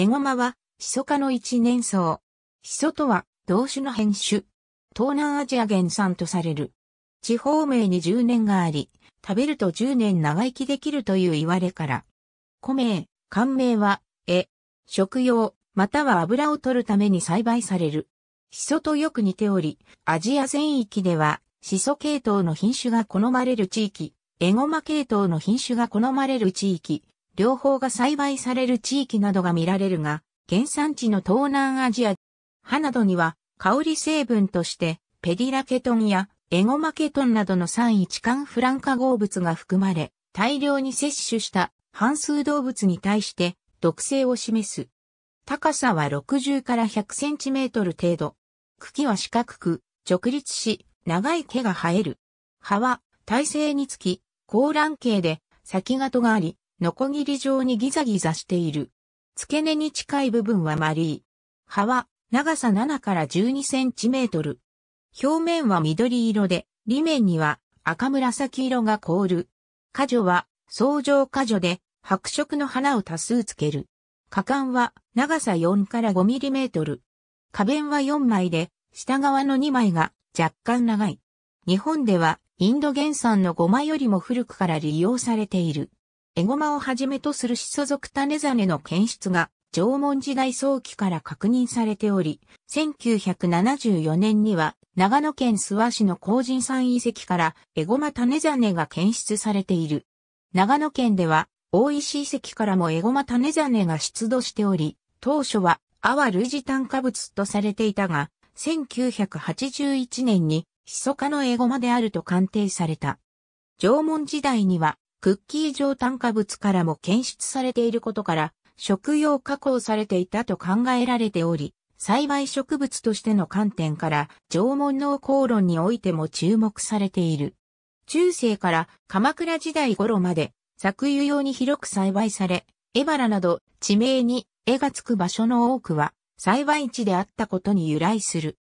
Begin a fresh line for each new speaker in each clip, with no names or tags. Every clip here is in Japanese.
エゴマは、シソ科の一年草。シソとは、同種の変種。東南アジア原産とされる。地方名に10年があり、食べると10年長生きできるという言われから。古名、漢名は、え、食用、または油を取るために栽培される。シソとよく似ており、アジア全域では、シソ系統の品種が好まれる地域、エゴマ系統の品種が好まれる地域、両方が栽培される地域などが見られるが、原産地の東南アジア、葉などには香り成分としてペディラケトンやエゴマケトンなどの酸一環フラン化合物が含まれ、大量に摂取した半数動物に対して毒性を示す。高さは60から100センチメートル程度。茎は四角く直立し、長い毛が生える。葉は体勢につき、高卵形で先ががあり、ノコギリ状にギザギザしている。付け根に近い部分はマリー。葉は長さ7から12センチメートル。表面は緑色で、裏面には赤紫色が凍る。果樹は相乗果樹で白色の花を多数つける。果敢は長さ4から5ミリメートル。花弁は4枚で、下側の2枚が若干長い。日本ではインド原産のゴマよりも古くから利用されている。エゴマをはじめとするシ素属種種の検出が縄文時代早期から確認されており、1974年には長野県諏訪市の工人山遺跡からエゴマ種種が検出されている。長野県では大石遺跡からもエゴマ種種が出土しており、当初はアワ類似炭化物とされていたが、1981年に、ヒソ科のエゴマであると鑑定された。縄文時代には、クッキー状炭化物からも検出されていることから、食用加工されていたと考えられており、栽培植物としての観点から、縄文農耕論においても注目されている。中世から鎌倉時代頃まで、作油用に広く栽培され、エバラなど地名に絵がつく場所の多くは、栽培地であったことに由来する。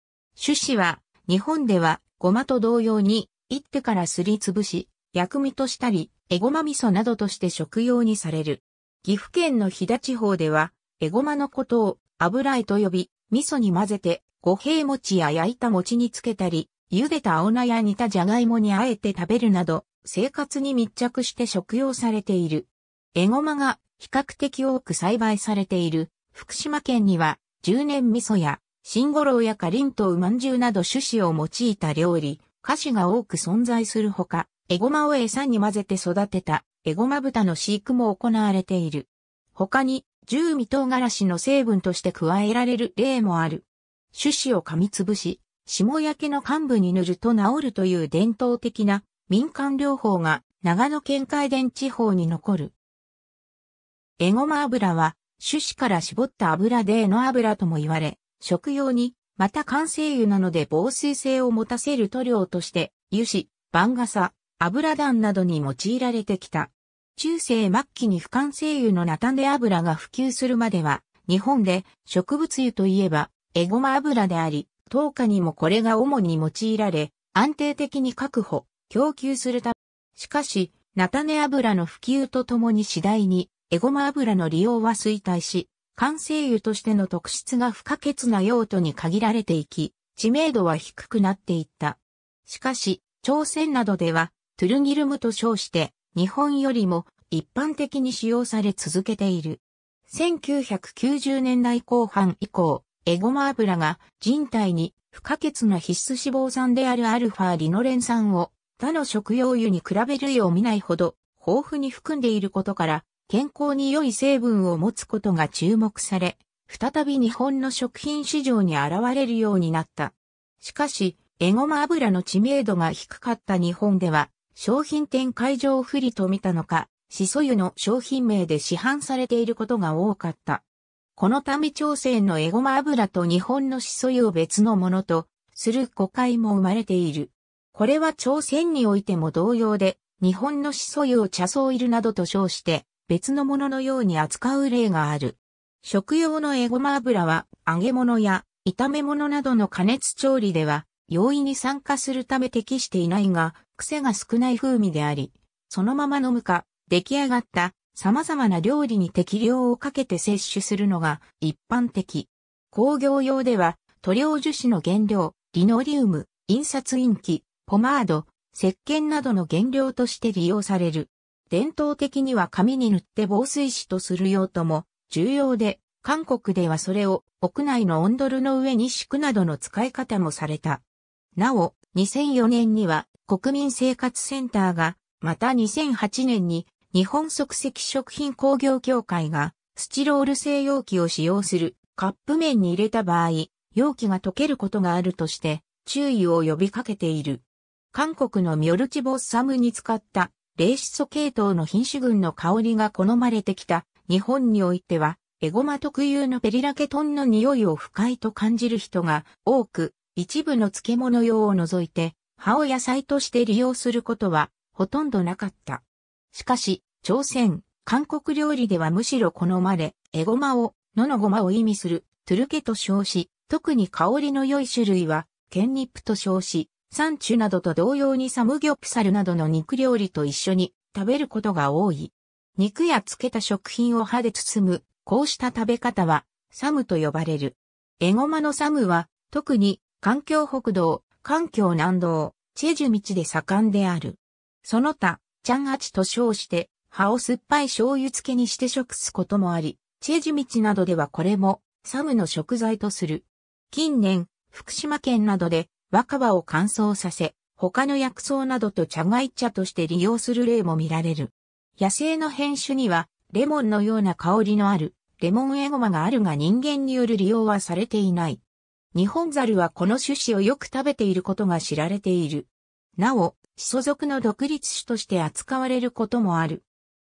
種子は、日本では、ごまと同様に、一ってからすりつぶし、薬味としたり、エゴマ味噌などとして食用にされる。岐阜県の飛騨地方では、エゴマのことを油絵と呼び、味噌に混ぜて、五平餅や焼いた餅につけたり、茹でた青菜や煮たじゃがいもにあえて食べるなど、生活に密着して食用されている。エゴマが比較的多く栽培されている福島県には、十年味噌や、新五郎やかりんとうまんじゅうなど種子を用いた料理、菓子が多く存在するほか、エゴマを餌に混ぜて育てたエゴマ豚の飼育も行われている。他に、十味唐辛子の成分として加えられる例もある。種子を噛みつぶし、霜焼けの幹部に塗ると治るという伝統的な民間療法が長野県海伝地方に残る。エゴマ油は種子から絞った油での油とも言われ、食用に、また乾性油なので防水性を持たせる塗料として、油脂、番傘、油団などに用いられてきた。中世末期に不完成油のナタン油が普及するまでは、日本で植物油といえば、エゴマ油であり、糖化にもこれが主に用いられ、安定的に確保、供給するため。しかし、菜種油の普及とともに次第に、エゴマ油の利用は衰退し、完成油としての特質が不可欠な用途に限られていき、知名度は低くなっていった。しかし、朝鮮などでは、トゥルギルムと称して、日本よりも一般的に使用され続けている。1990年代後半以降、エゴマ油が人体に不可欠な必須脂肪酸であるアルファリノレン酸を他の食用油に比べるよう見ないほど豊富に含んでいることから健康に良い成分を持つことが注目され、再び日本の食品市場に現れるようになった。しかし、エゴマ油の知名度が低かった日本では商品展開場不利と見たのか、しそ湯の商品名で市販されていることが多かった。このため朝鮮のエゴマ油と日本のしそ湯を別のものとする誤解も生まれている。これは朝鮮においても同様で、日本のしそ湯を茶草るなどと称して別のもののように扱う例がある。食用のエゴマ油は揚げ物や炒め物などの加熱調理では容易に酸化するため適していないが、癖が少ない風味であり、そのまま飲むか、出来上がった様々な料理に適量をかけて摂取するのが一般的。工業用では塗料樹脂の原料、リノリウム、印刷印記、ポマード、石鹸などの原料として利用される。伝統的には紙に塗って防水紙とする用途も重要で、韓国ではそれを屋内のオンドルの上に敷くなどの使い方もされた。なお、2004年には国民生活センターが、また2008年に日本即席食品工業協会がスチロール製容器を使用するカップ麺に入れた場合、容器が溶けることがあるとして注意を呼びかけている。韓国のミョルチボッサムに使った冷質素系統の品種群の香りが好まれてきた日本においては、エゴマ特有のペリラケトンの匂いを不快と感じる人が多く、一部の漬物用を除いて葉を野菜として利用することはほとんどなかった。しかし、朝鮮、韓国料理ではむしろ好まれ、エゴマを、野のゴマを意味するトゥルケと称し、特に香りの良い種類は、ケンニップと称し、サンチュなどと同様にサムギョプサルなどの肉料理と一緒に食べることが多い。肉や漬けた食品を歯で包む、こうした食べ方は、サムと呼ばれる。エゴマのサムは、特に、環境北道、環境南道、チェジュ道で盛んである。その他、チャンアチと称して、葉を酸っぱい醤油漬けにして食すこともあり、チェジュ道などではこれも、サムの食材とする。近年、福島県などで若葉を乾燥させ、他の薬草などと茶外茶として利用する例も見られる。野生の変種には、レモンのような香りのある、レモンエゴマがあるが人間による利用はされていない。日本ザルはこの種子をよく食べていることが知られている。なお、子祖属の独立種として扱われることもある。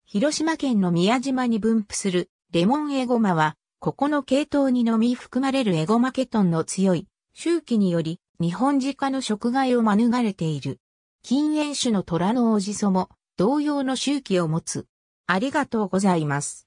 広島県の宮島に分布するレモンエゴマは、ここの系統にのみ含まれるエゴマケトンの強い周期により日本自家の食害を免れている。禁煙種の虎のおじそも同様の周期を持つ。ありがとうございます。